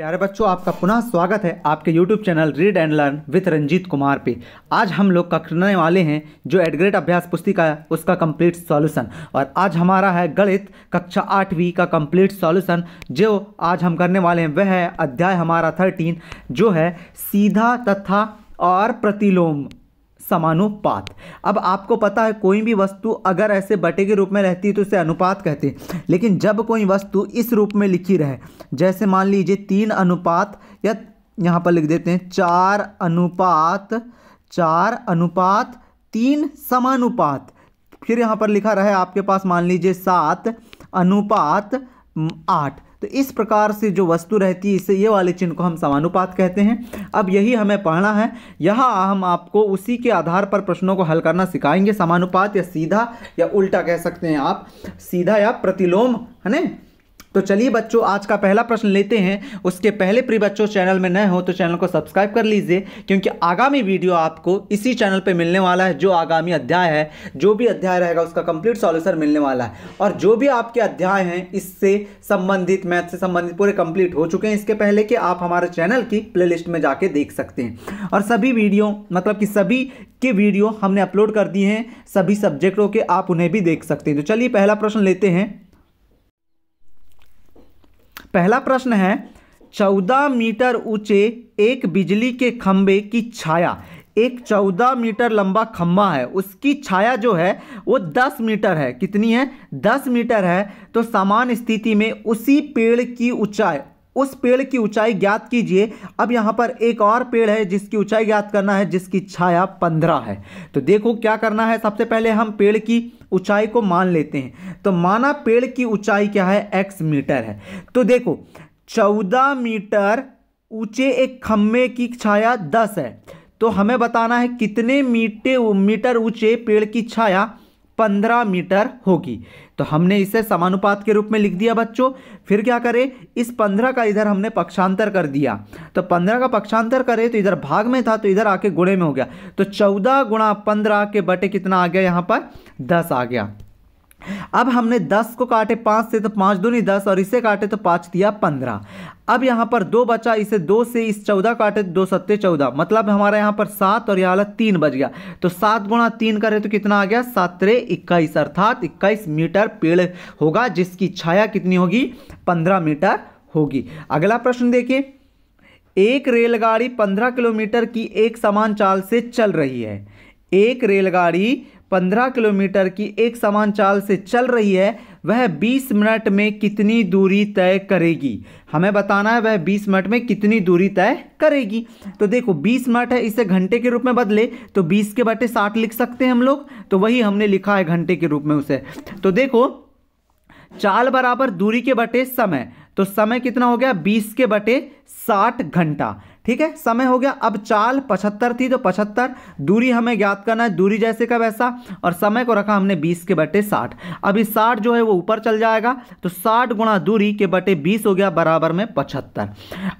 प्यारे बच्चों आपका पुनः स्वागत है आपके YouTube channel read and learn with Ranjeet Kumar पे आज हम लोग करने वाले हैं जो एडग्रेड अभ्यास पुस्तिका है उसका कंप्लीट सॉल्यूशन और आज हमारा है गणित कक्षा आठवीं का कंप्लीट सॉल्यूशन जो आज हम करने वाले हैं वह है अध्याय हमारा थर्टीन जो है सीधा तथा और प्रतिलोम समानुपात अब आपको पता है कोई भी वस्तु अगर ऐसे बटे के रूप में रहती है तो उसे अनुपात कहते हैं लेकिन जब कोई वस्तु इस रूप में लिखी रहे जैसे मान लीजिए तीन अनुपात या यहाँ पर लिख देते हैं चार अनुपात चार अनुपात तीन समानुपात फिर यहाँ पर लिखा रहे आपके पास मान लीजिए सात अनुपात आठ तो इस प्रकार से जो वस्तु रहती है इसे ये वाले चिन्ह को हम समानुपात कहते हैं अब यही हमें पढ़ना है यहाँ हम आपको उसी के आधार पर प्रश्नों को हल करना सिखाएंगे समानुपात या सीधा या उल्टा कह सकते हैं आप सीधा या प्रतिलोम है ना तो चलिए बच्चों आज का पहला प्रश्न लेते हैं उसके पहले प्रिय बच्चों चैनल में नए हो तो चैनल को सब्सक्राइब कर लीजिए क्योंकि आगामी वीडियो आपको इसी चैनल पर मिलने वाला है जो आगामी अध्याय है जो भी अध्याय रहेगा उसका कंप्लीट सॉल्यूशन मिलने वाला है और जो भी आपके अध्याय हैं इससे संबंधित मैथ से संबंधित पूरे कंप्लीट हो चुके हैं इसके पहले कि आप हमारे चैनल की प्ले में जाके देख सकते हैं और सभी वीडियो मतलब कि सभी के वीडियो हमने अपलोड कर दिए हैं सभी सब्जेक्टों के आप उन्हें भी देख सकते हैं तो चलिए पहला प्रश्न लेते हैं पहला प्रश्न है चौदह मीटर ऊंचे एक बिजली के खंभे की छाया एक चौदह मीटर लंबा खम्बा है उसकी छाया जो है वो दस मीटर है कितनी है दस मीटर है तो सामान्य स्थिति में उसी पेड़ की ऊंचाई उस पेड़ की ऊंचाई ज्ञात कीजिए अब यहाँ पर एक और पेड़ है जिसकी ऊंचाई ज्ञात करना है जिसकी छाया पंद्रह है तो देखो क्या करना है सबसे पहले हम पेड़ की ऊंचाई को मान लेते हैं तो माना पेड़ की ऊंचाई क्या है एक्स मीटर है तो देखो चौदह मीटर ऊंचे एक खम्भे की छाया दस है तो हमें बताना है कितने मीटे मीटर ऊंचे पेड़ की छाया पंद्रह मीटर होगी तो हमने इसे समानुपात के रूप में लिख दिया बच्चों फिर क्या करें इस पंद्रह का इधर हमने पक्षांतर कर दिया तो पंद्रह का पक्षांतर करें तो इधर भाग में था तो इधर आके गुणे में हो गया तो चौदह गुणा पंद्रह के बटे कितना आ गया यहाँ पर दस आ गया अब हमने दस को काटे पाँच से तो पाँच नहीं दस और इसे काटे तो पाँच दिया पंद्रह अब यहाँ पर दो बचा इसे दो से इस चौदह काटे तो दो सत्ते चौदह मतलब हमारे यहाँ पर सात और यहाँ तीन बच गया तो सात गुणा तीन करें तो कितना आ गया सातरे इक्कीस अर्थात इक्कीस मीटर पेड़ होगा जिसकी छाया कितनी होगी पंद्रह मीटर होगी अगला प्रश्न देखिए एक रेलगाड़ी पंद्रह किलोमीटर की एक समान चाल से चल रही है एक रेलगाड़ी पंद्रह किलोमीटर की एक समान चाल से चल रही है वह बीस मिनट में कितनी दूरी तय करेगी हमें बताना है वह बीस मिनट में कितनी दूरी तय करेगी तो देखो बीस मिनट है इसे घंटे के रूप में बदले तो बीस के बटे साठ लिख सकते हैं हम लोग तो वही हमने लिखा है घंटे के रूप में उसे तो देखो चाल बराबर दूरी के बटे समय तो समय कितना हो गया बीस के बटे साठ घंटा ठीक है समय हो गया अब चाल पचहत्तर थी तो पचहत्तर दूरी हमें ज्ञात करना है दूरी जैसे का वैसा और समय को रखा हमने बीस के बटे साठ अभी साठ जो है वो ऊपर चल जाएगा तो साठ गुणा दूरी के बटे बीस हो गया बराबर में पचहत्तर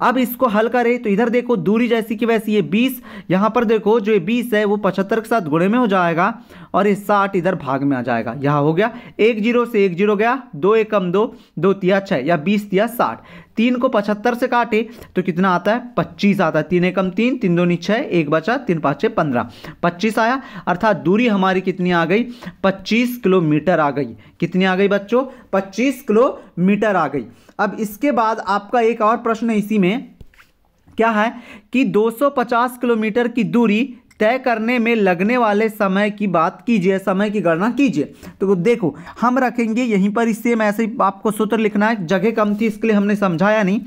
अब इसको हल करें तो इधर देखो दूरी जैसी की वैसी ये बीस यहाँ पर देखो जो ये बीस है वो पचहत्तर के साथ गुणे में हो जाएगा और ये साठ इधर भाग में आ जाएगा यहाँ हो गया एक जीरो से एक जीरो गया दो एकम दो दो तिया छः या बीस तिया साठ तीन को पचहत्तर से काटे तो कितना आता है पच्चीस आता है तीन एकम तीन तीन दो छः एक बचा तीन पाँच छः पंद्रह पच्चीस आया अर्थात दूरी हमारी कितनी आ गई पच्चीस किलोमीटर आ गई कितनी आ गई बच्चों पच्चीस किलोमीटर आ गई अब इसके बाद आपका एक और प्रश्न इसी में क्या है कि 250 किलोमीटर की दूरी तय करने में लगने वाले समय की बात कीजिए समय की गणना कीजिए तो देखो हम रखेंगे यहीं पर मैं ऐसे ही आपको सूत्र लिखना है जगह कम थी इसके लिए हमने समझाया नहीं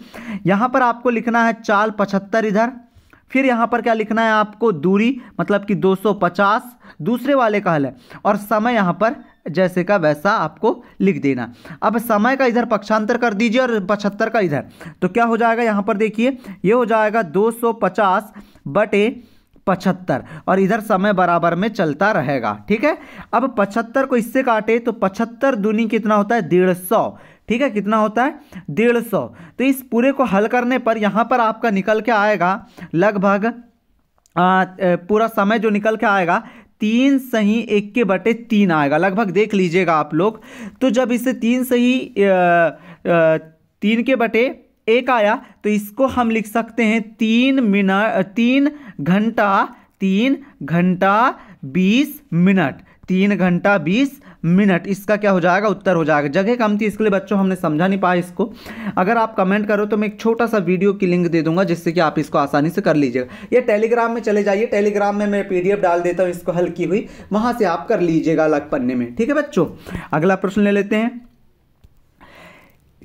यहाँ पर आपको लिखना है चाल पचहत्तर इधर फिर यहाँ पर क्या लिखना है आपको दूरी मतलब कि 250 दूसरे वाले का हल है और समय यहाँ पर जैसे का वैसा आपको लिख देना अब समय का इधर पक्षांतर कर दीजिए और पचहत्तर का इधर तो क्या हो जाएगा यहाँ पर देखिए ये यह हो जाएगा 250 सौ बटे पचहत्तर और इधर समय बराबर में चलता रहेगा ठीक है अब पचहत्तर को इससे काटे तो पचहत्तर दूनी कितना होता है डेढ़ सौ ठीक है कितना होता है डेढ़ सौ तो इस पूरे को हल करने पर यहाँ पर आपका निकल के आएगा लगभग पूरा समय जो निकल के आएगा तीन सही के बटे तीन आएगा लगभग देख लीजिएगा आप लोग तो जब इसे तीन सही आ, आ, तीन के बटे एक आया तो इसको हम लिख सकते हैं तीन मिनट तीन घंटा तीन घंटा बीस मिनट तीन घंटा बीस मिनट इसका क्या हो जाएगा उत्तर हो जाएगा जगह कम थी इसके लिए बच्चों हमने समझा नहीं पाया इसको अगर आप कमेंट करो तो मैं एक छोटा सा वीडियो की लिंक दे दूंगा जिससे कि आप इसको आसानी से कर लीजिएगा या टेलीग्राम में चले जाइए टेलीग्राम में मैं पीडीएफ डाल देता हूँ इसको हल्की हुई वहाँ से आप कर लीजिएगा अलग पन्ने में ठीक है बच्चों अगला प्रश्न ले लेते हैं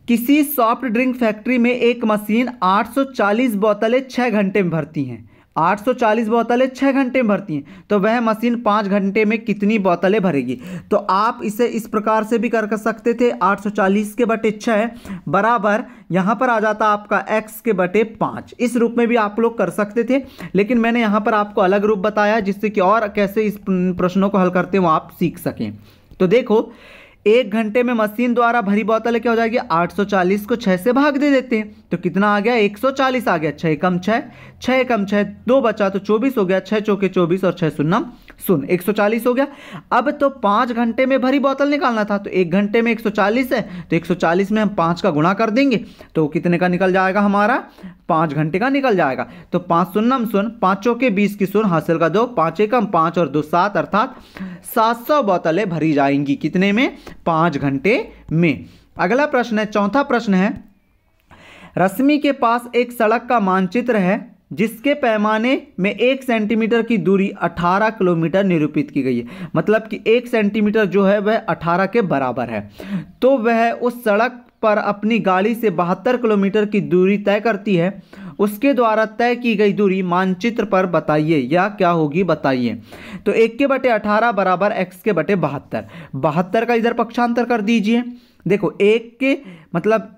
किसी सॉफ्ट ड्रिंक फैक्ट्री में एक मशीन 840 बोतलें छः घंटे में भरती हैं 840 बोतलें छः घंटे में भरती हैं तो वह मशीन पाँच घंटे में कितनी बोतलें भरेगी तो आप इसे इस प्रकार से भी कर सकते थे 840 के बटे छः बराबर यहाँ पर आ जाता आपका x के बटे पाँच इस रूप में भी आप लोग कर सकते थे लेकिन मैंने यहाँ पर आपको अलग रूप बताया जिससे कि और कैसे इस प्रश्नों को हल करते हो आप सीख सकें तो देखो एक घंटे में मशीन द्वारा भरी बोतल क्या हो जाएगी 840 को 6 से भाग दे देते हैं तो कितना आ गया 140 आ गया छः कम छः छः कम छः दो बचा तो 24 हो गया छः चौके 24 और छः सुनना सुन 140 हो गया अब तो पाँच घंटे में भरी बोतल निकालना था तो एक घंटे में 140 है तो 140 में हम पाँच का गुणा कर देंगे तो कितने का निकल जाएगा हमारा पाँच घंटे का निकल जाएगा तो पाँच नम सुन पाँचों के बीस की सुन हासिल कर दो पाँच एकम पाँच और दो सात अर्थात सात सौ बोतलें भरी जाएंगी कितने में पाँच घंटे में अगला प्रश्न है चौथा प्रश्न है रश्मि के पास एक सड़क का मानचित्र है जिसके पैमाने में एक सेंटीमीटर की दूरी 18 किलोमीटर निरूपित की गई है मतलब कि एक सेंटीमीटर जो है वह 18 के बराबर है तो वह उस सड़क पर अपनी गाड़ी से बहत्तर किलोमीटर की दूरी तय करती है उसके द्वारा तय की गई दूरी मानचित्र पर बताइए या क्या होगी बताइए तो एक के बटे अठारह बराबर एक्स के बटे बहत्तर बहत्तर का इधर पक्षांतर कर दीजिए देखो एक के मतलब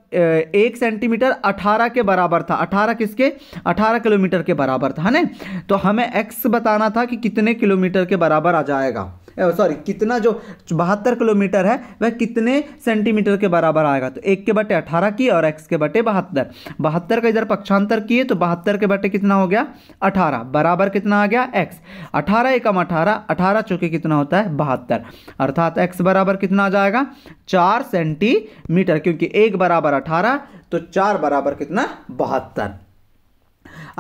एक सेंटीमीटर अठारह के बराबर था अठारह किसके अठारह किलोमीटर के बराबर था है ना तो हमें एक्स बताना था कि कितने किलोमीटर के बराबर आ जाएगा सॉरी कितना जो बहत्तर किलोमीटर है वह कितने सेंटीमीटर के बराबर आएगा तो एक के बटे अठारह किए और एक्स के बटे बहत्तर बहत्तर का इधर पक्षांतर किए तो बहत्तर के बटे कितना हो गया अठारह बराबर कितना आ गया एक्स अठारह एकम अठारह अठारह चौके कितना होता है बहत्तर अर्थात एक्स बराबर कितना आ जाएगा चार सेंटीमीटर क्योंकि एक बराबर अठारह तो चार बराबर कितना बहत्तर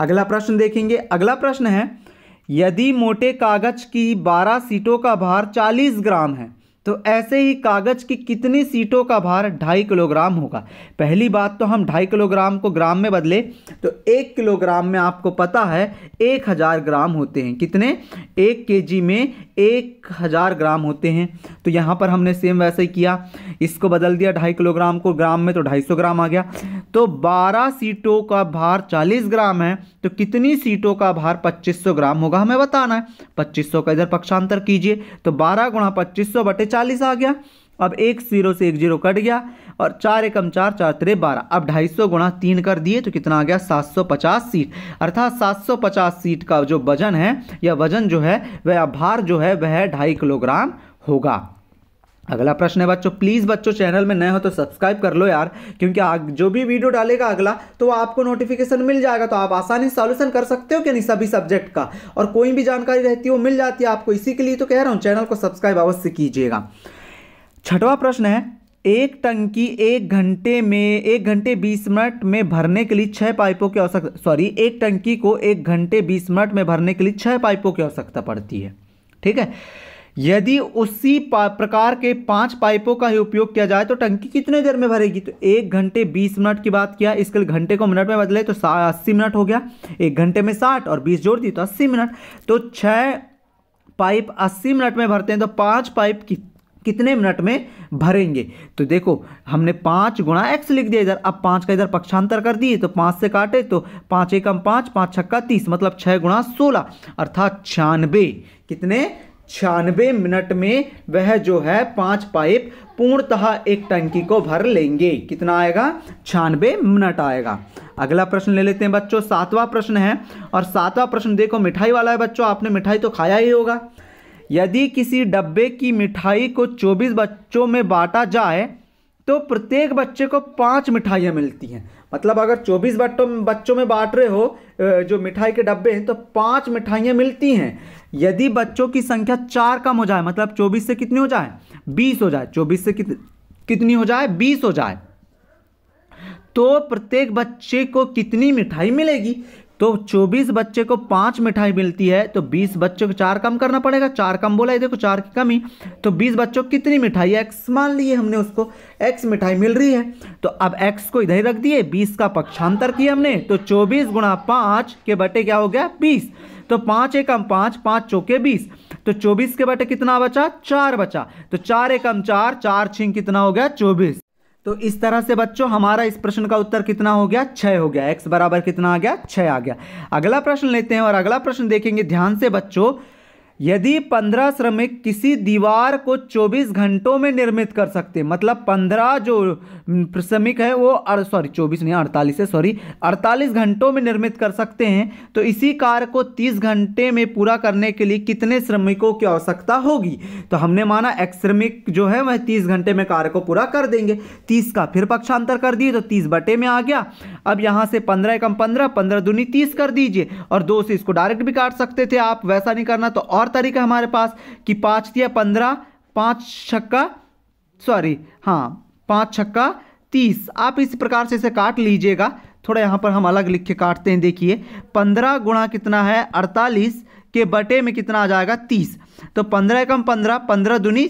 अगला प्रश्न देखेंगे अगला प्रश्न है यदि मोटे कागज की 12 सीटों का भार 40 ग्राम है तो ऐसे ही कागज़ की कितनी सीटों का भार ढाई किलोग्राम होगा पहली बात तो हम ढाई किलोग्राम को ग्राम में बदले तो एक किलोग्राम में आपको पता है एक हज़ार ग्राम होते हैं कितने एक केजी में एक हज़ार ग्राम होते हैं तो यहाँ पर हमने सेम वैसे ही किया इसको बदल दिया ढाई किलोग्राम को ग्राम में तो ढाई सौ ग्राम आ गया तो बारह सीटों का भार चालीस ग्राम है तो कितनी सीटों का भार पच्चीस सौ ग्राम होगा हमें बताना है पच्चीस सौ का इधर पक्षांतर कीजिए तो बारह गुणा पच्चीस सौ चालीस आ गया अब एक जीरो से एक जीरो कट गया और चार एकम चार चार तेरे बारह अब ढाई सौ गुणा तीन कर दिए तो कितना आ गया सात सौ पचास सीट अर्थात सात सौ पचास सीट का जो वजन है या वजन जो है वह भार जो है वह ढाई किलोग्राम होगा अगला प्रश्न है बच्चों प्लीज़ बच्चों चैनल में नए हो तो सब्सक्राइब कर लो यार क्योंकि आग जो भी वीडियो डालेगा अगला तो वो आपको नोटिफिकेशन मिल जाएगा तो आप आसानी से सॉल्यूशन कर सकते हो कि नहीं सभी सब्जेक्ट का और कोई भी जानकारी रहती है वो मिल जाती है आपको इसी के लिए तो कह रहा हूँ चैनल को सब्सक्राइब अवश्य कीजिएगा छठवा प्रश्न है एक टंकी एक घंटे में एक घंटे बीस मिनट में भरने के लिए छः पाइपों की आवश्यकता सॉरी एक टंकी को एक घंटे बीस मिनट में भरने के लिए छः पाइपों की आवश्यकता पड़ती है ठीक है यदि उसी प्रकार के पांच पाइपों का ही उपयोग किया जाए तो टंकी कितने देर में भरेगी तो एक घंटे बीस मिनट की बात किया इसके लिए घंटे को मिनट में बदले तो अस्सी मिनट हो गया एक घंटे में साठ और बीस जोड़ दी तो अस्सी मिनट तो छः पाइप अस्सी मिनट में भरते हैं तो पाँच पाइप की कितने मिनट में भरेंगे तो देखो हमने पाँच गुणा एक्स लिख दिया इधर अब पाँच का इधर पक्षांतर कर दिए तो पाँच से काटे तो पाँच एकम पाँच पाँच छक्का तीस मतलब छः गुणा सोलह अर्थात छियानबे कितने छियानवे मिनट में वह जो है पांच पाइप पूर्णतः एक टंकी को भर लेंगे कितना आएगा छियानवे मिनट आएगा अगला प्रश्न ले लेते हैं बच्चों सातवां प्रश्न है और सातवां प्रश्न देखो मिठाई वाला है बच्चों आपने मिठाई तो खाया ही होगा यदि किसी डब्बे की मिठाई को 24 बच्चों में बांटा जाए तो प्रत्येक बच्चे को पाँच मिठाइयाँ मिलती हैं मतलब अगर 24 बच्चों बच्चों में बांट रहे हो जो मिठाई के डब्बे हैं तो पाँच मिठाइयाँ मिलती हैं यदि बच्चों की संख्या चार कम हो जाए मतलब 24 से कितनी हो जाए 20 हो जाए 24 से कित, कितनी हो जाए 20 हो जाए तो प्रत्येक बच्चे को कितनी मिठाई मिलेगी तो 24 बच्चे को पाँच मिठाई मिलती है तो 20 बच्चों को चार कम करना पड़ेगा चार कम बोला है देखो चार की कमी तो 20 बच्चों को कितनी मिठाई एक्स मान लिए हमने उसको एक्स मिठाई मिल रही है तो अब एक्स को इधर ही रख दिए बीस का पक्षांतर किया हमने तो चौबीस गुणा पाँच के बटे क्या हो गया बीस तो पाँच एकम पाँच पाँच चौके बीस तो चौबीस के बटे कितना बचा चार बचा तो चार एकम चार चार छिंग कितना हो गया चौबीस तो इस तरह से बच्चों हमारा इस प्रश्न का उत्तर कितना हो गया छः हो गया एक्स बराबर कितना आ गया छः आ गया अगला प्रश्न लेते हैं और अगला प्रश्न देखेंगे ध्यान से बच्चों यदि 15 श्रमिक किसी दीवार को 24 घंटों में निर्मित कर सकते मतलब 15 जो श्रमिक है वो सॉरी 24 नहीं 48 है सॉरी 48 घंटों में निर्मित कर सकते हैं तो इसी कार्य को 30 घंटे में पूरा करने के लिए कितने श्रमिकों की आवश्यकता होगी तो हमने माना एक श्रमिक जो है वह 30 घंटे में कार्य को पूरा कर देंगे तीस का फिर पक्षांतर कर दिए तो तीस बटे में आ गया अब यहाँ से पंद्रह एकम पंद्रह पंद्रह दूनी तीस कर दीजिए और दो से इसको डायरेक्ट भी काट सकते थे आप वैसा नहीं करना तो और तारीख हमारे पास कि पाँच दिया पंद्रह पाँच छक्का सॉरी हाँ पाँच छक्का तीस आप इस प्रकार से इसे काट लीजिएगा थोड़ा यहाँ पर हम अलग लिख के काटते हैं देखिए पंद्रह गुणा कितना है अड़तालीस के बटे में कितना आ जाएगा तीस तो पंद्रह कम पंद्रह पंद्रह दुनी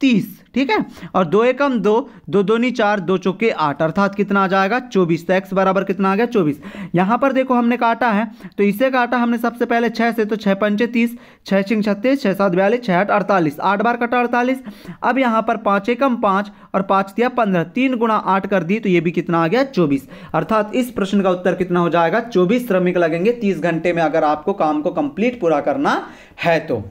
तीस ठीक है और दो एकम दो दो दोनी चार दो चौके आठ अर्थात कितना आ जाएगा चौबीस तो एक्स बराबर कितना आ गया चौबीस यहाँ पर देखो हमने काटा है तो इसे काटा हमने सबसे पहले छः से तो छः पंचे तीस छः छिंग छत्तीस छः सात बयालीस छः आठ अड़तालीस आठ बार काटा अड़तालीस अब यहाँ पर पाँच एकम पाँच और पाँच दिया पंद्रह तीन गुणा आठ कर दी तो ये भी कितना आ गया चौबीस अर्थात इस प्रश्न का उत्तर कितना हो जाएगा चौबीस श्रमिक लगेंगे तीस घंटे में अगर आपको काम को कंप्लीट पूरा करना है तो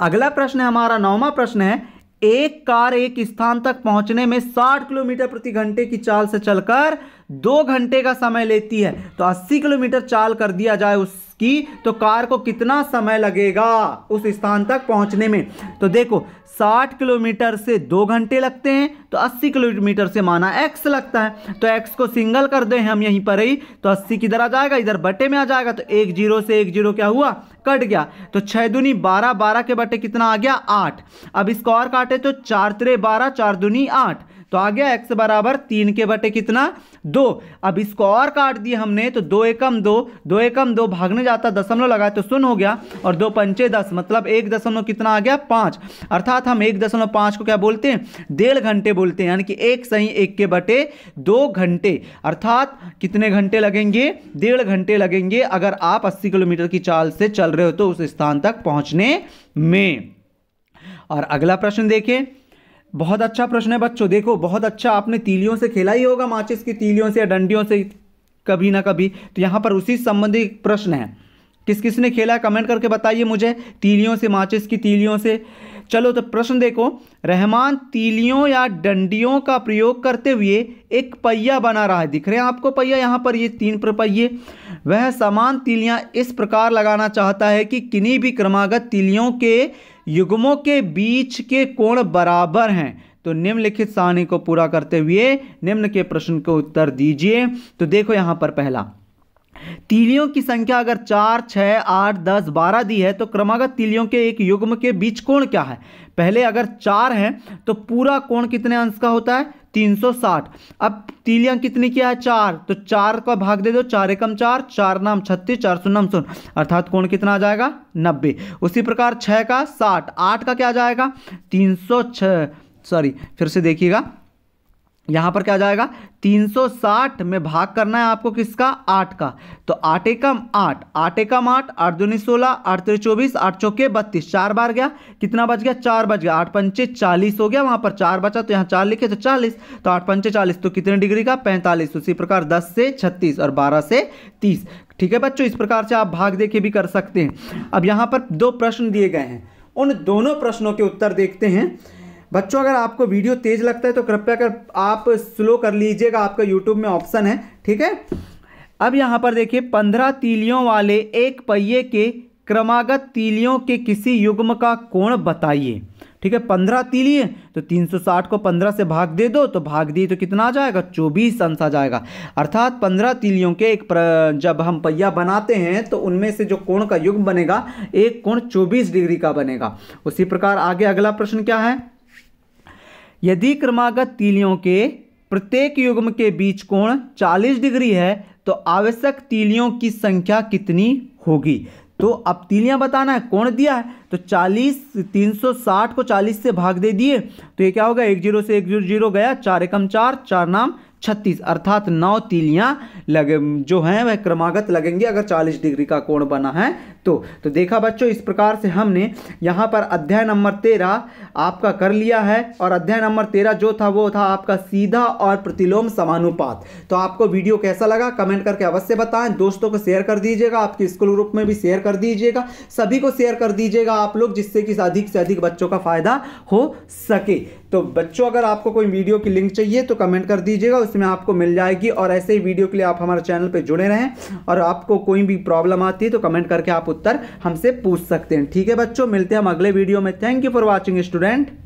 अगला प्रश्न हमारा नौवा प्रश्न है एक कार एक स्थान तक पहुंचने में 60 किलोमीटर प्रति घंटे की चाल से चलकर दो घंटे का समय लेती है तो 80 किलोमीटर चाल कर दिया जाए उसकी तो कार को कितना समय लगेगा उस स्थान तक पहुंचने में तो देखो साठ किलोमीटर से दो घंटे लगते हैं तो अस्सी किलोमीटर से माना एक्स लगता है तो एक्स को सिंगल कर दें हम यहीं पर ही तो अस्सी किधर आ जाएगा इधर बटे में आ जाएगा तो एक जीरो से एक जीरो क्या हुआ कट गया तो छः दुनी बारह बारह के बटे कितना आ गया आठ अब इसको और काटे तो चार त्रे बारह चार दुनी आठ तो आ गया एक्स बराबर तीन के बटे कितना दो अब इसको और काट दिया हमने तो दो एकम दो दो एकम दो भागने जाता दशमलव लगाए तो सुन हो गया और दो पंचे दस मतलब एक दशमलव कितना आ गया पाँच अर्थात हम एक दशमलव पाँच को क्या बोलते हैं डेढ़ घंटे बोलते हैं यानी कि एक सही एक के बटे दो घंटे अर्थात कितने घंटे लगेंगे डेढ़ घंटे लगेंगे अगर आप अस्सी किलोमीटर की चाल से चल रहे हो तो उस स्थान तक पहुँचने में और अगला प्रश्न देखें बहुत अच्छा प्रश्न है बच्चों देखो बहुत अच्छा आपने तीलियों से खेला ही होगा माचिस की तीलियों से या डंडियों से कभी ना कभी तो यहाँ पर उसी संबंधी प्रश्न है किस किस ने खेला कमेंट करके बताइए मुझे तीलियों से माचिस की तीलियों से चलो तो प्रश्न देखो रहमान तीलियों या डंडियों का प्रयोग करते हुए एक पहिया बना रहा है दिख रहे हैं आपको पहिया यहाँ पर ये तीन पहिए वह समान तीलियाँ इस प्रकार लगाना चाहता है कि किन्हीं भी क्रमागत तीलियों के युग्मों के बीच के कोण बराबर हैं तो निम्नलिखित सारणी को पूरा करते हुए निम्न के प्रश्न को उत्तर दीजिए तो देखो यहाँ पर पहला तीलियों की संख्या अगर चार छः आठ दस बारह दी है तो क्रमागत तीलियों के एक युग्म के बीच कोण क्या है पहले अगर चार है तो पूरा कोण कितने अंश का होता है 360 अब तीलियां कितनी किया है चार तो चार का भाग दे दो चार एकम चार चार नाम छत्तीस चार सौ नम शून्य अर्थात कोण कितना आ जाएगा नब्बे उसी प्रकार छः का साठ आठ का क्या जाएगा तीन सौ सॉरी फिर से देखिएगा यहाँ पर क्या जाएगा 360 में भाग करना है आपको किसका आठ का तो आठ एकम आठ आठ एकम आठ आठ दूनी सोलह आठ तीन चौबीस आठ चौके बत्तीस चार बार गया कितना बच गया चार बच गया आठ पंचे चालीस हो गया वहाँ पर चार बचा तो यहाँ चार लिखे तो चालीस तो आठ पंचे चालीस तो कितने डिग्री का पैंतालीस उसी प्रकार दस से छत्तीस और बारह से तीस ठीक है बच्चों इस प्रकार से आप भाग देखे भी कर सकते हैं अब यहाँ पर दो प्रश्न दिए गए हैं उन दोनों प्रश्नों के उत्तर देखते हैं बच्चों अगर आपको वीडियो तेज़ लगता है तो कृपया कर आप स्लो कर लीजिएगा आपका यूट्यूब में ऑप्शन है ठीक है अब यहाँ पर देखिए पंद्रह तीलियों वाले एक पहिए के क्रमागत तीलियों के किसी युग्म का कोण बताइए ठीक है पंद्रह तीलिए तो तीन सौ साठ को पंद्रह से भाग दे दो तो भाग दिए तो कितना आ जाएगा चौबीस अंश आ जाएगा अर्थात पंद्रह तीलियों के एक जब हम पहिया बनाते हैं तो उनमें से जो कोण का युग्म बनेगा एक कोण चौबीस डिग्री का बनेगा उसी प्रकार आगे अगला प्रश्न क्या है यदि क्रमागत तीलियों के प्रत्येक युग्म के बीच कोण 40 डिग्री है तो आवश्यक तीलियों की संख्या कितनी होगी तो अब तीलियां बताना है कोण दिया है तो 40 360 को 40 से भाग दे दिए तो ये क्या होगा एक जीरो से एक जीरो जीरो गया चार एकम चार चार नाम छत्तीस अर्थात नौ तीलियां लगे जो हैं वह क्रमागत लगेंगे अगर चालीस डिग्री का कोण बना है तो तो देखा बच्चों इस प्रकार से हमने यहाँ पर अध्याय नंबर तेरह आपका कर लिया है और अध्याय नंबर तेरह जो था वो था आपका सीधा और प्रतिलोम समानुपात तो आपको वीडियो कैसा लगा कमेंट करके अवश्य बताएं दोस्तों को शेयर कर दीजिएगा आपके स्कूल ग्रुप में भी शेयर कर दीजिएगा सभी को शेयर कर दीजिएगा आप लोग जिससे कि अधिक से अधिक बच्चों का फ़ायदा हो सके तो बच्चों अगर आपको कोई वीडियो की लिंक चाहिए तो कमेंट कर दीजिएगा उसमें आपको मिल जाएगी और ऐसे ही वीडियो के लिए आप हमारे चैनल पर जुड़े रहें और आपको कोई भी प्रॉब्लम आती है तो कमेंट करके आप उत्तर हमसे पूछ सकते हैं ठीक है बच्चों मिलते हैं हम अगले वीडियो में thank you for watching student